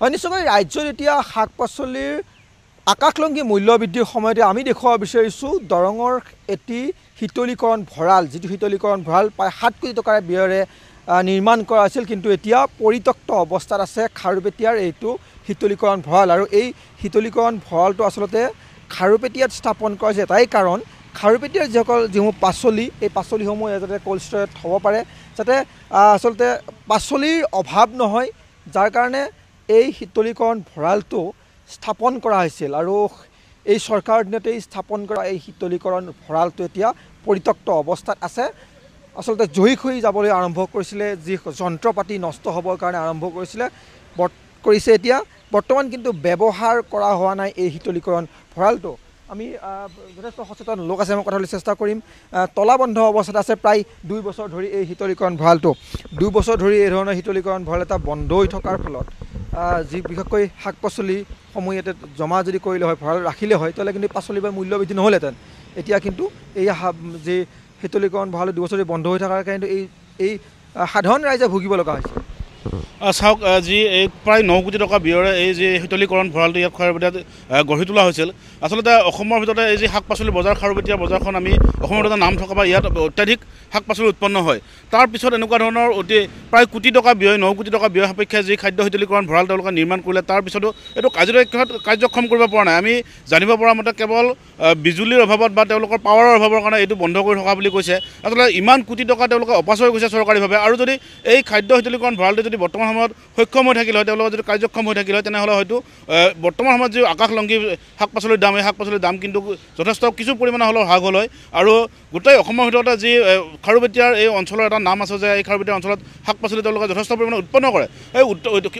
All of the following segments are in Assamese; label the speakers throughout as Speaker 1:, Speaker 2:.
Speaker 1: হয় নিশ্চয়কৈ ৰাজ্যত এতিয়া শাক পাচলিৰ আকাশলংগী মূল্য বৃদ্ধিৰ সময়তে আমি দেখুৱাব বিচাৰিছোঁ দৰঙৰ এটি শীতলীকৰণ ভঁৰাল যিটো শীতলীকৰণ ভঁৰাল প্ৰায় সাত কোটি টকাৰে ব্যয়েৰে নিৰ্মাণ কৰা হৈছিল কিন্তু এতিয়া পৰিত্যক্ত অৱস্থাত আছে খাৰুপেটীয়াৰ এইটো শীতলীকৰণ ভঁৰাল আৰু এই শীতলীকৰণ ভঁৰালটো আচলতে খাৰুপেটীয়াত স্থাপন কৰা হৈছে এটাই কাৰণ খাৰুপেটীয়াৰ যিসকল যিসমূহ পাচলি এই পাচলিসমূহ যাতে ক'ল্ড ষ্ট'ৰেজত থ'ব পাৰে যাতে আচলতে পাচলিৰ অভাৱ নহয় যাৰ কাৰণে এই শীতলীকৰণ ভঁৰালটো স্থাপন কৰা হৈছিল আৰু এই চৰকাৰৰ দিনতেই স্থাপন কৰা এই শীতলীকৰণ ভঁৰালটো এতিয়া পৰিত্যক্ত অৱস্থাত আছে আচলতে জহি খুই যাবলৈ আৰম্ভ কৰিছিলে যি যন্ত্ৰ পাতি নষ্ট হ'বৰ কাৰণে আৰম্ভ কৰিছিলে কৰিছে এতিয়া বৰ্তমান কিন্তু ব্যৱহাৰ কৰা হোৱা নাই এই শীতলীকৰণ ভঁৰালটো আমি যথেষ্ট সচেতন লোক আছে মই কথাবলৈ চেষ্টা কৰিম তলাবন্ধ অৱস্থাত আছে প্ৰায় দুই বছৰ ধৰি এই শীতলীকৰণ ভঁৰালটো দুই বছৰ ধৰি এই ধৰণৰ শীতলীকৰণ ভঁৰাল এটা বন্ধ হৈ থকাৰ ফলত যি বিশেষকৈ শাক পাচলিসমূহ ইয়াতে জমা যদি কৰিলে হয় ভঁৰাল ৰাখিলে হয় তেতিয়াহ'লে কিন্তু পাচলি বা মূল্য বৃদ্ধি নহ'লেহেঁতেন এতিয়া কিন্তু এই যি শীতলীকৰণ ভঁৰাল দুবছৰ বন্ধ হৈ থকাৰ কাৰণে এই এই সাধাৰণ ৰাইজে ভুগিব লগা হৈছে চাওক যি এই প্ৰায় ন কোটি
Speaker 2: টকা ব্যয়ৰে এই যি শীতলীকৰণ ভঁৰালটো ইয়াত খোৱাৰ ভিতৰত গঢ়ি তোলা হৈছিল আচলতে অসমৰ ভিতৰতে এই যি শাক পাচলি বজাৰ খাৰুপতীয়া বজাৰখন আমি অসমৰ ভিতৰতে নাম থকা বা ইয়াত অত্যাধিক শাক পাচলি উৎপন্ন হয় তাৰপিছত এনেকুৱা ধৰণৰ অতি প্ৰায় কোটি টকা ব্যয় ন কোটি টকা ব্যয় সাপেক্ষে যি খাদ্য শীতলীকৰণ ভঁৰাল তেওঁলোকে নিৰ্মাণ কৰিলে তাৰপিছতো এইটো কাৰ্যক্ষত কাৰ্যক্ষম কৰিব পৰা নাই আমি জানিব পৰা মতে কেৱল বিজুলীৰ অভাৱত বা তেওঁলোকৰ পাৱাৰৰ অভাৱৰ কাৰণে এইটো বন্ধ কৰি থকা বুলি কৈছে আচলতে ইমান কোটি টকা তেওঁলোকে অপচয় কৰিছে চৰকাৰীভাৱে আৰু যদি এই খাদ্য শীতলীকৰণ ভঁৰালটো যদি যদি বৰ্তমান সময়ত সক্ষম হৈ থাকিলে হয় তেওঁলোকে যদি কাৰ্যক্ষম হৈ থাকিলে হয় তেনেহ'লে হয়তো বৰ্তমান সময়ত যি আকাশলংগী শাক পাচলিৰ দাম এই শাক পাচলিৰ দাম কিন্তু যথেষ্ট কিছু পৰিমাণে হ'লেও হ্ৰাস হ'ল হয় আৰু গোটেই অসমৰ ভিতৰতে যি খাৰুবেতিয়াৰ এই অঞ্চলৰ এটা নাম আছে যে এই খাৰুবেতিয়া অঞ্চলত শাক পাচলি তেওঁলোকে যথেষ্ট পৰিমাণে উৎপন্ন কৰে এই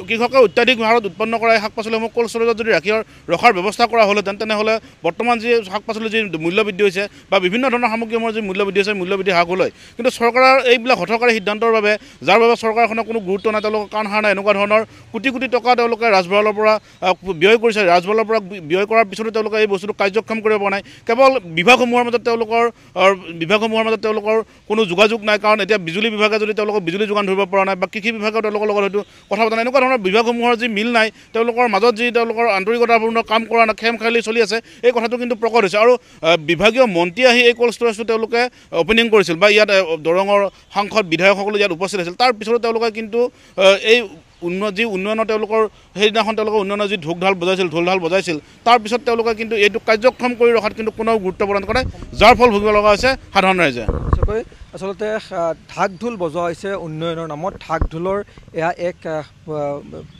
Speaker 2: কৃষকে অত্যাধিক হাৰত উৎপন্ন কৰা এই শাক পাচলিসমূহ কল্ড ষ্ট'ৰেজত যদি ৰাখি ৰখাৰ ব্যৱস্থা কৰা হ'লহেঁতেন তেনেহ'লে বৰ্তমান যি শাক পাচলিৰ যি মূল্য বৃদ্ধি হৈছে বা বিভিন্ন ধৰণৰ সামগ্ৰীসমূহৰ যি মূল্য বৃদ্ধি হৈছে মূল্য বৃদ্ধি হ্ৰাস হ'ল হয় কিন্তু চৰকাৰৰ এইবিলাক হঠকাৰী সিদ্ধান্তৰ বাবে যাৰ বাবে চৰকাৰখনৰ কোনো গুৰুত্ব নাই তেওঁলোকৰ কাৰণ হোৱা নাই এনেকুৱা ধৰণৰ কোটি কোটি টকা তেওঁলোকে ৰাজভঁৰালৰ পৰা ব্যয় কৰিছে ৰাজভঁৰালৰ পৰা ব্যয় কৰাৰ পিছতো তেওঁলোকে এই বস্তুটো কাৰ্যক্ষম কৰিব পৰা নাই কেৱল বিভাগসমূহৰ মাজত তেওঁলোকৰ বিভাগসমূহৰ মাজত তেওঁলোকৰ কোনো যোগাযোগ নাই কাৰণ এতিয়া বিজুলী বিভাগে যদি তেওঁলোকক বিজুলী যোগান ধৰিব পৰা নাই বা কৃষি বিভাগেও তেওঁলোকৰ লগত হয়তো কথা পতা নাই এনেকুৱা ধৰণৰ বিভাগসমূহৰ যি মিল নাই তেওঁলোকৰ মাজত যি তেওঁলোকৰ আন্তৰিকতাপূৰ্ণ কাম কৰা নাই খেম খেয়ালি চলি আছে এই কথাটো কিন্তু প্ৰকট হৈছে আৰু বিভাগীয় মন্ত্ৰী আহি এই ক'ল্ড ষ্টৰেজটো তেওঁলোকে অপেনিং কৰিছিল বা ইয়াত দৰঙৰ সাংসদ বিধায়কসকলে ইয়াত উপস্থিত আছিল তাৰ পিছতো তেওঁলোকে কিন্তু 呃，哎。উন্নয়ন যি উন্নয়নৰ তেওঁলোকৰ সেইদিনাখন তেওঁলোকৰ উন্নয়নৰ যি ঢোক ঢাল বজাইছিল ঢোল ঢাল বজাইছিল তাৰপিছত তেওঁলোকে কিন্তু এইটো কাৰ্যক্ষম কৰি ৰখাত কিন্তু কোনেও গুৰুত্ব প্ৰদান কৰা নাই যাৰ ফল ভুগিব লগা হৈছে সাধাৰণ ৰাইজে
Speaker 1: আচলতে ঢাক ঢোল বজোৱা হৈছে উন্নয়নৰ নামত ঢাক ঢোলৰ এয়া এক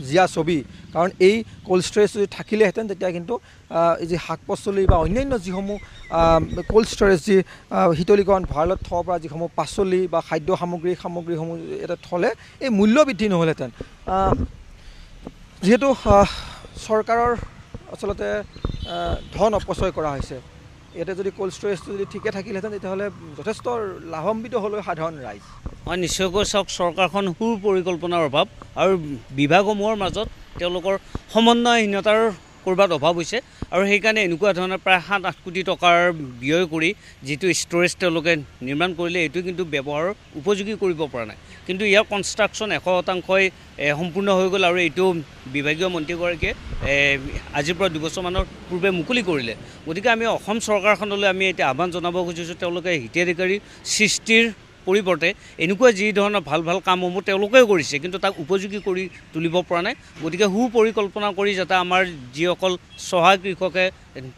Speaker 1: জীয়া ছবি কাৰণ এই কল্ড ষ্টৰেজ যদি থাকিলেহেঁতেন তেতিয়া কিন্তু যি শাক পাচলি বা অন্যান্য যিসমূহ কল্ড ষ্টৰেজ যি শীতলীকৰণ ভঁৰালত থ'ব পৰা যিসমূহ পাচলি বা খাদ্য সামগ্ৰী সামগ্ৰীসমূহ এটা থ'লে এই মূল্য বৃদ্ধি নহ'লহেঁতেন যিহেতু চৰকাৰৰ আচলতে ধন অপচয় কৰা হৈছে ইয়াতে যদি কল্ড ষ্ট'ৰেজটো যদি ঠিকে থাকিলেহেঁতেন তেতিয়াহ'লে যথেষ্ট লাভাম্বিত হ'লেও সাধাৰণ ৰাইজ
Speaker 3: মই নিশ্চয়কৈ চাওক চৰকাৰখন সুপৰিকল্পনাৰ অভাৱ আৰু বিভাগসমূহৰ মাজত তেওঁলোকৰ সমন্বয়হীনতাৰ ক'ৰবাত অভাৱ হৈছে আৰু সেইকাৰণে এনেকুৱা ধৰণৰ প্ৰায় সাত আঠ কোটি টকাৰ ব্যয় কৰি যিটো ষ্ট'ৰেজ তেওঁলোকে নিৰ্মাণ কৰিলে এইটো কিন্তু ব্যৱহাৰৰ উপযোগী কৰিব পৰা নাই কিন্তু ইয়াৰ কনষ্ট্ৰাকশ্যন এশ শতাংশই সম্পূৰ্ণ হৈ গ'ল আৰু এইটো বিভাগীয় মন্ত্ৰীগৰাকীয়ে আজিৰ পৰা দুবছৰমানৰ পূৰ্বে মুকলি কৰিলে গতিকে আমি অসম চৰকাৰখনলৈ আমি এতিয়া আহ্বান জনাব খুজিছোঁ তেওঁলোকে হিতাধিকাৰী সৃষ্টিৰ পৰিৱৰ্তে এনেকুৱা যি ধৰণৰ ভাল ভাল কামসমূহ তেওঁলোকেও কৰিছে কিন্তু তাক উপযোগী কৰি তুলিব পৰা নাই গতিকে সুপৰিকল্পনা কৰি যাতে আমাৰ যিসকল চহা কৃষকে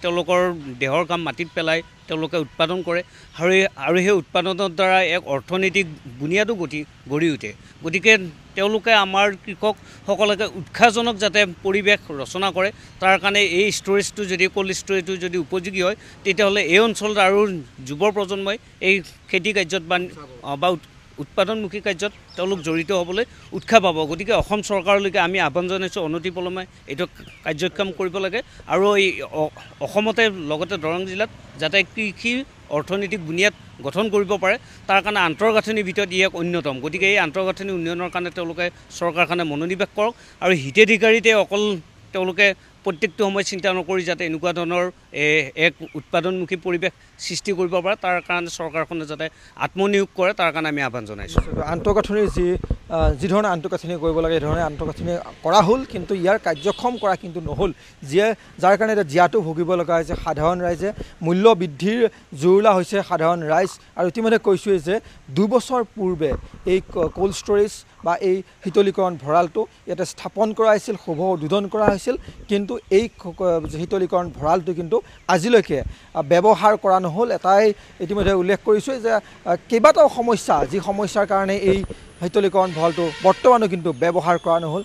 Speaker 3: তেওঁলোকৰ দেহৰ কাম মাটিত পেলায় তেওঁলোকে উৎপাদন কৰে আৰু এই আৰু সেই উৎপাদনৰ দ্বাৰা এক অৰ্থনৈতিক বুনিয়াদো গতি গঢ়ি উঠে গতিকে তেওঁলোকে আমাৰ কৃষকসকলকে উৎসাহজনক যাতে পৰিৱেশ ৰচনা কৰে তাৰ কাৰণে এই ষ্টৰেজটো যদি কল্ড ষ্টৰেজটো যদি উপযোগী হয় তেতিয়াহ'লে এই অঞ্চলত আৰু যুৱ প্ৰজন্মই এই খেতি কাৰ্যত বা উৎপাদনমুখী কাৰ্যত তেওঁলোক জড়িত হবলৈ উৎসাহ পাব গতিকে অসম চৰকাৰলৈকে আমি আহ্বান জনাইছোঁ অনতি পলমে এইটো কাৰ্যক্ষম কৰিব লাগে আৰু এই অসমতে লগতে দৰং জিলাত যাতে কৃষি অৰ্থনৈতিক বুনিয়াদ গঠন কৰিব পাৰে তাৰ কাৰণে আন্তঃগাঁথনিৰ ভিতৰত ই এক অন্যতম গতিকে এই আন্তঃগাঁথনি উন্নয়নৰ কাৰণে তেওঁলোকে চৰকাৰখনে মনোনিৱেশ কৰক আৰু হিতাধিকাৰীতে অকল তেওঁলোকে প্ৰত্যেকটো সময় চিন্তা নকৰি যাতে এনেকুৱা ধৰণৰ এক উৎপাদনমুখী পৰিৱেশ সৃষ্টি কৰিব পাৰে তাৰ কাৰণে চৰকাৰখনে যাতে আত্মনিয়োগ কৰে তাৰ কাৰণে আমি আহ্বান জনাইছোঁ
Speaker 1: আন্তঃগাঁথনিৰ যি যিধৰণে আন্তঃগাঁথনি কৰিব লাগে এইধৰণে আন্তঃগাঁথনি কৰা হ'ল কিন্তু ইয়াৰ কাৰ্যক্ষম কৰা কিন্তু নহ'ল যিয়ে যাৰ কাৰণে এতিয়া জীয়াটো ভুগিব লগা হৈছে সাধাৰণ ৰাইজে মূল্য বৃদ্ধিৰ জুৰুলা হৈছে সাধাৰণ ৰাইজ আৰু ইতিমধ্যে কৈছোঁৱেই যে দুবছৰ পূৰ্বে এই ক'ল্ড ষ্ট'ৰেজ বা এই শীতলীকৰণ ভঁৰালটো ইয়াতে স্থাপন কৰা হৈছিল শুভ উদ্বোধন কৰা হৈছিল কিন্তু কিন্তু এই শীতলীকৰণ ভঁৰালটো কিন্তু আজিলৈকে ব্যৱহাৰ কৰা নহ'ল এটাই ইতিমধ্যে উল্লেখ কৰিছোঁ যে কেইবাটাও সমস্যা যি সমস্যাৰ কাৰণে এই শীতলীকৰণ ভঁৰালটো বৰ্তমানো কিন্তু ব্যৱহাৰ কৰা নহ'ল